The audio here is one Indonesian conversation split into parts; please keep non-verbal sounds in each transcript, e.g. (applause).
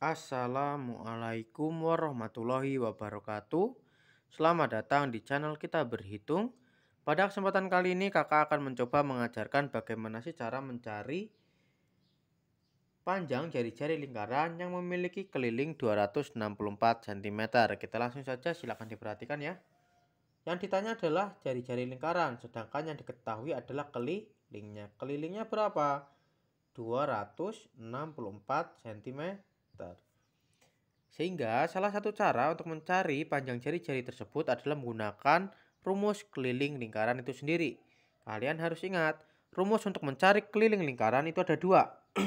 Assalamualaikum warahmatullahi wabarakatuh. Selamat datang di channel kita berhitung. Pada kesempatan kali ini kakak akan mencoba mengajarkan bagaimana sih cara mencari panjang jari-jari lingkaran yang memiliki keliling 264 cm. Kita langsung saja silakan diperhatikan ya. Yang ditanya adalah jari-jari lingkaran, sedangkan yang diketahui adalah kelilingnya. Kelilingnya berapa? 264 cm. Sehingga salah satu cara untuk mencari panjang jari-jari tersebut adalah menggunakan rumus keliling lingkaran itu sendiri. Kalian harus ingat, rumus untuk mencari keliling lingkaran itu ada dua. (clears throat)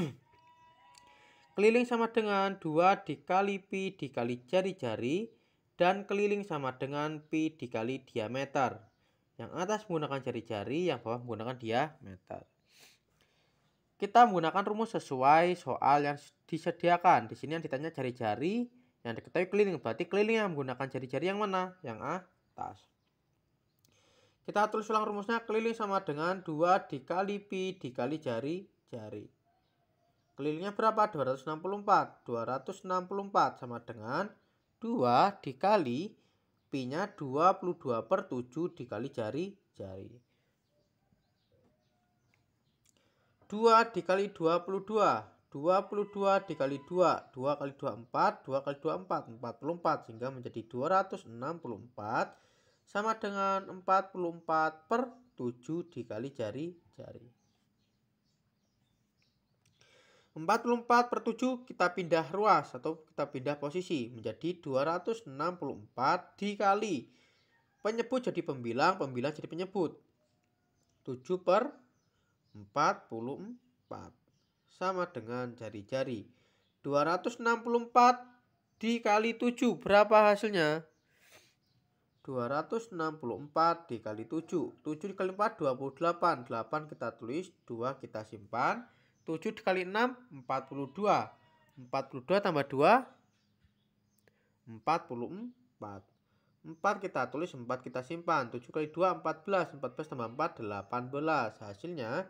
keliling sama dengan 2 dikali pi dikali jari-jari dan keliling sama dengan pi dikali diameter. Yang atas menggunakan jari-jari, yang bawah menggunakan diameter. Kita menggunakan rumus sesuai soal yang disediakan. Di sini yang ditanya jari-jari, yang diketahui keliling. Berarti keliling yang menggunakan jari-jari yang mana? Yang A, tas. Kita tulis ulang rumusnya keliling sama dengan 2 dikali pi dikali jari-jari. Kelilingnya berapa? 264. 264 sama dengan 2 dikali pi-nya 22 per 7 dikali jari-jari. 2 dikali 22. 22 dikali 2. 2 kali 24 2 kali 24 44. Sehingga menjadi 264. Sama dengan 44 per 7 dikali jari-jari. 44 per 7 kita pindah ruas atau kita pindah posisi menjadi 264 dikali. Penyebut jadi pembilang, pembilang jadi penyebut. 7 per 44 sama dengan jari-jari. 264 dikali 7 berapa hasilnya? 264 dikali 7. 7 dikali 4 28. 8 kita tulis, 2 kita simpan. 7 dikali 6 42. 42 tambah 2 44. 4 kita tulis, 4 kita simpan. 7 kali 2 14. 14 tambah 4 18. Hasilnya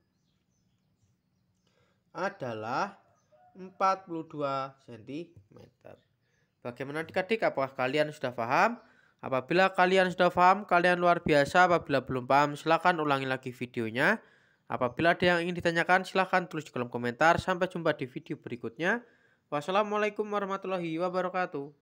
adalah 42 cm. Bagaimana adik-adik? Apakah kalian sudah paham? Apabila kalian sudah paham, kalian luar biasa. Apabila belum paham, silahkan ulangi lagi videonya. Apabila ada yang ingin ditanyakan, silahkan tulis di kolom komentar. Sampai jumpa di video berikutnya. Wassalamualaikum warahmatullahi wabarakatuh.